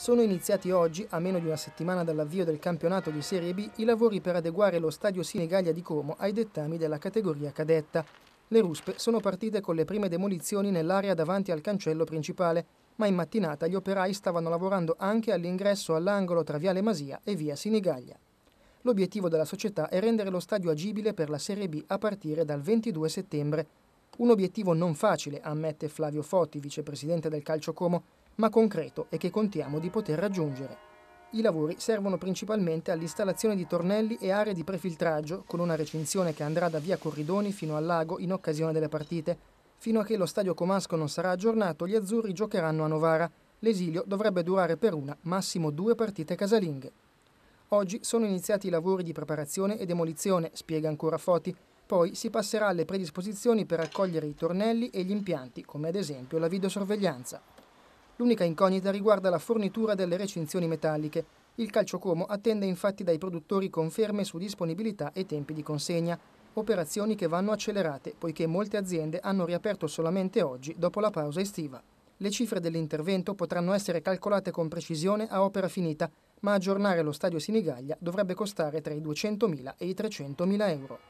sono iniziati oggi, a meno di una settimana dall'avvio del campionato di Serie B, i lavori per adeguare lo stadio Sinigaglia di Como ai dettami della categoria cadetta. Le ruspe sono partite con le prime demolizioni nell'area davanti al cancello principale, ma in mattinata gli operai stavano lavorando anche all'ingresso all'angolo tra Viale Masia e Via Sinigaglia. L'obiettivo della società è rendere lo stadio agibile per la Serie B a partire dal 22 settembre, un obiettivo non facile, ammette Flavio Foti, vicepresidente del Calcio Como, ma concreto e che contiamo di poter raggiungere. I lavori servono principalmente all'installazione di tornelli e aree di prefiltraggio con una recinzione che andrà da via Corridoni fino al lago in occasione delle partite. Fino a che lo stadio Comasco non sarà aggiornato, gli azzurri giocheranno a Novara. L'esilio dovrebbe durare per una, massimo due partite casalinghe. Oggi sono iniziati i lavori di preparazione e demolizione, spiega ancora Foti, poi si passerà alle predisposizioni per accogliere i tornelli e gli impianti, come ad esempio la videosorveglianza. L'unica incognita riguarda la fornitura delle recinzioni metalliche. Il calciocomo attende infatti dai produttori conferme su disponibilità e tempi di consegna, operazioni che vanno accelerate poiché molte aziende hanno riaperto solamente oggi dopo la pausa estiva. Le cifre dell'intervento potranno essere calcolate con precisione a opera finita, ma aggiornare lo stadio Sinigaglia dovrebbe costare tra i 200.000 e i 300.000 euro.